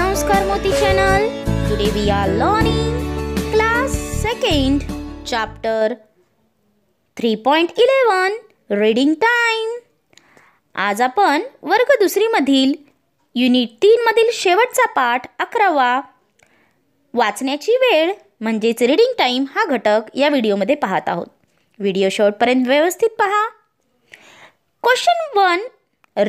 संस्कार मोती channel. Today we are learning class second chapter 3.11 reading time आज आपण वर्ग दुसरीमधील युनिट तीनमधील शेवटचा पाठ अकरावा वाचण्याची वेळ म्हणजेच रीडिंग टाईम हा घटक या व्हिडिओमध्ये पाहत आहोत व्हिडिओ शेवटपर्यंत व्यवस्थित पहा question one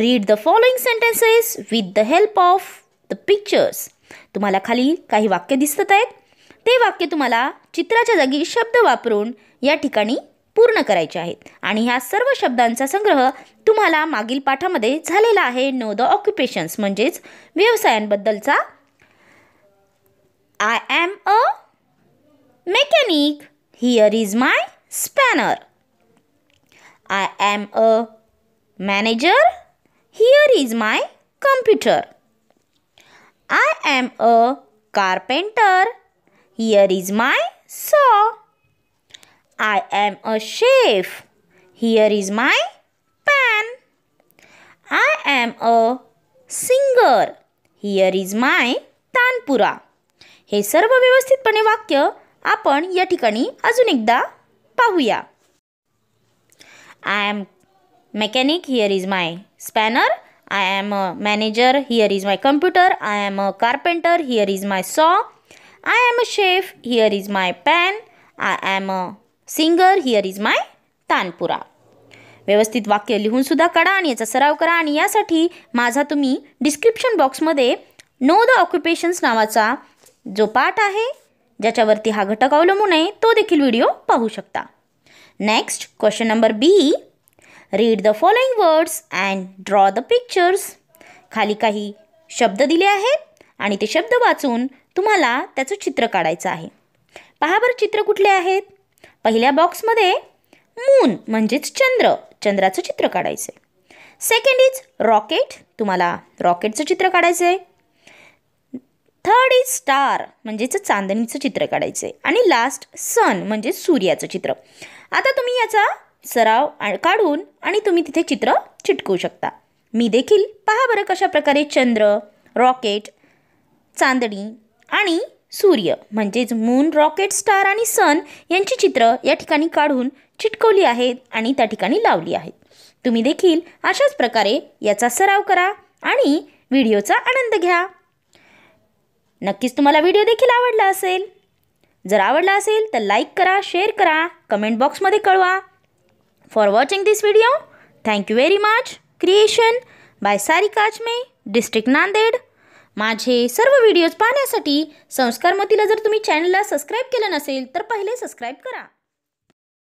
read the following sentences with the help of the pictures तुम्हाला खाली काही वाक्य दिसत आहेत ते वाक्य तुम्हाला चित्राच्या जागी शब्द वापरून या ठिकाणी पूर्ण करायचे आहेत आणि ह्या सर्व शब्दांचा संग्रह तुम्हाला मागील पाठामध्ये झालेला आहे नो द ऑक्युपेशन्स म्हणजेच व्यवसायांबद्दलचा I am a mechanic here is my spanner I am a manager here is my computer I am a carpenter here is my saw I am a chef here is my pan I am a singer here is my tanpura हे सर्व व्यवस्थितपणे वाक्य आपण या ठिकाणी अजून एकदा पाहूया I am mechanic here is my spanner I am a manager here is my computer I am a carpenter here is my saw I am a chef here is my pan I am a singer here is my tanpura व्यवस्थित वाक्य लिहून सुद्धा काढा आणि याचा सराव करा आणि यासाठी माझा तुम्ही डिस्क्रिप्शन बॉक्समध्ये नो द ऑक्युपेशन्स नावाचा जो पाठ आहे ज्याच्यावरती हा घटक अवलंबून आहे तो देखील व्हिडिओ पाहू शकता next question number B read the following words and draw the pictures खाली काही शब्द दिले आहेत आणि ते शब्द वाचून तुम्हाला त्याचं चित्र काढायचं आहे पहा बरं चित्र कुठले आहेत पहिल्या बॉक्समध्ये मून म्हणजेच चंद्र चंद्राचं चित्र काढायचं आहे सेकंड इज रॉकेट तुम्हाला रॉकेटचं चित्र काढायचं आहे थर्ड इज स्टार म्हणजेच चांदणीचं चित्र काढायचं आहे आणि लास्ट सन म्हणजे सूर्याचं चित्र आता तुम्ही याचा सराव काढून आणि तुम्ही तिथे चित्र चिटकवू शकता मी देखील पहा बरं कशा प्रकारे चंद्र रॉकेट चांदणी आणि सूर्य म्हणजेच मून रॉकेट स्टार आणि सन यांची चित्र या ठिकाणी काढून चिटकवली आहेत आणि त्या ठिकाणी लावली आहेत तुम्ही देखील अशाच प्रकारे याचा सराव करा आणि व्हिडिओचा आनंद घ्या नक्कीच तुम्हाला व्हिडिओ देखील आवडला असेल जर आवडला असेल तर लाईक करा शेअर करा कमेंट बॉक्समध्ये कळवा for watching this video Thank you very much creation by सारी काचमे डिस्ट्रिक्ट नांदेड माझे सर्व व्हिडिओज पाहण्यासाठी संस्कारमतीला जर तुम्ही चॅनलला सबस्क्राईब केलं नसेल तर पहिले सबस्क्राईब करा